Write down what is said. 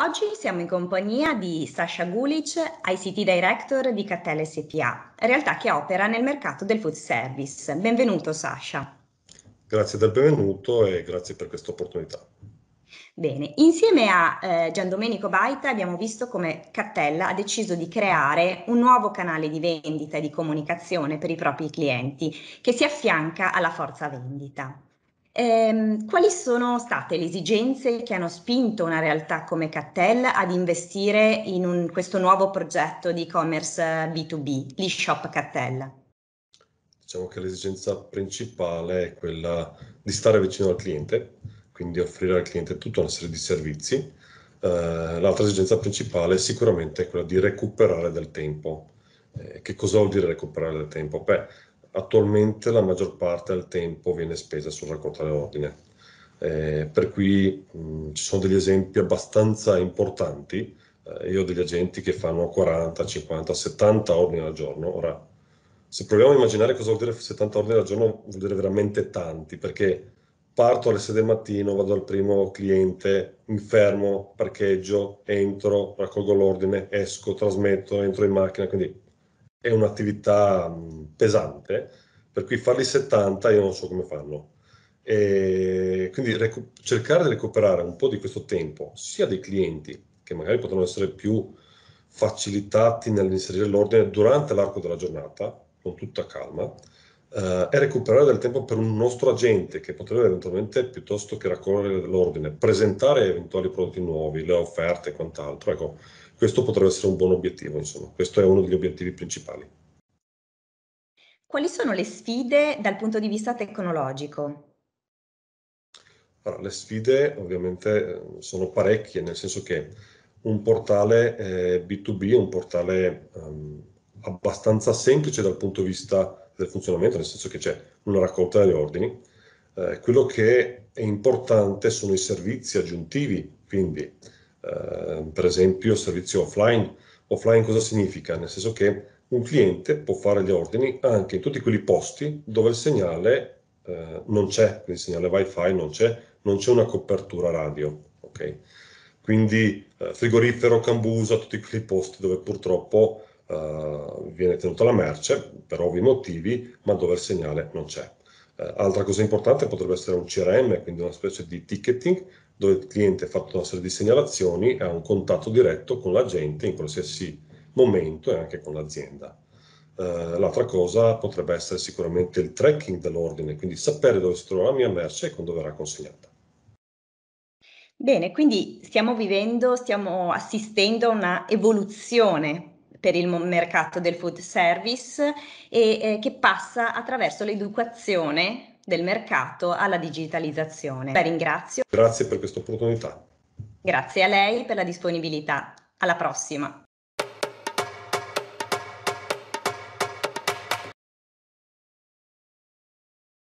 Oggi siamo in compagnia di Sasha Gulic, ICT Director di Cattel SPA, realtà che opera nel mercato del food service. Benvenuto Sasha. Grazie del benvenuto e grazie per questa opportunità. Bene, insieme a eh, Giandomenico Baita abbiamo visto come Cattella ha deciso di creare un nuovo canale di vendita e di comunicazione per i propri clienti che si affianca alla forza vendita. Ehm, quali sono state le esigenze che hanno spinto una realtà come Cattel ad investire in un, questo nuovo progetto di e-commerce B2B, l'e-shop Cattel? Diciamo che l'esigenza principale è quella di stare vicino al cliente, quindi offrire al cliente tutta una serie di servizi. Uh, l'altra esigenza principale è sicuramente quella di recuperare del tempo. Eh, che cosa vuol dire recuperare del tempo? Beh, Attualmente la maggior parte del tempo viene spesa sul raccontare ordine, eh, per cui mh, ci sono degli esempi abbastanza importanti. Eh, io ho degli agenti che fanno 40, 50, 70 ordini al giorno. Ora, se proviamo a immaginare cosa vuol dire 70 ordini al giorno, vuol dire veramente tanti, perché parto alle 6 del mattino, vado al primo cliente, mi fermo, parcheggio, entro, raccolgo l'ordine, esco, trasmetto, entro in macchina, quindi è un'attività pesante, per cui farli 70 io non so come fanno. E quindi recu- cercare di recuperare un po' di questo tempo, sia dei clienti, che magari potranno essere più facilitati nell'inserire l'ordine durante l'arco della giornata, con tutta calma, eh, è recuperare del tempo per un nostro agente che potrebbe eventualmente, piuttosto che raccogliere l'ordine, presentare eventuali prodotti nuovi, le offerte e quant'altro. Ecco, questo potrebbe essere un buon obiettivo, insomma, questo è uno degli obiettivi principali. Quali sono le sfide dal punto di vista tecnologico? Allora, le sfide ovviamente sono parecchie, nel senso che un portale eh, B2B è un portale um, abbastanza semplice dal punto di vista del funzionamento, nel senso che c'è una raccolta degli ordini. Eh, quello che è importante sono i servizi aggiuntivi, quindi eh, per esempio servizio offline. Offline cosa significa? Nel senso che un cliente può fare gli ordini anche in tutti quei posti dove il segnale eh, non c'è, quindi il segnale wifi non c'è, non c'è una copertura radio. Okay? Quindi eh, frigorifero, cambusa, tutti quei posti dove purtroppo eh, viene tenuta la merce per ovvi motivi, ma dove il segnale non c'è. Eh, altra cosa importante potrebbe essere un CRM, quindi una specie di ticketing, dove il cliente ha fatto una serie di segnalazioni e ha un contatto diretto con la gente in qualsiasi momento e anche con l'azienda. Uh, l'altra cosa potrebbe essere sicuramente il tracking dell'ordine, quindi sapere dove si trova la mia merce e quando verrà consegnata. Bene, quindi stiamo vivendo, stiamo assistendo a una evoluzione per il mercato del food service e eh, che passa attraverso l'educazione del mercato alla digitalizzazione. La ringrazio. Grazie per questa opportunità. Grazie a lei per la disponibilità. Alla prossima.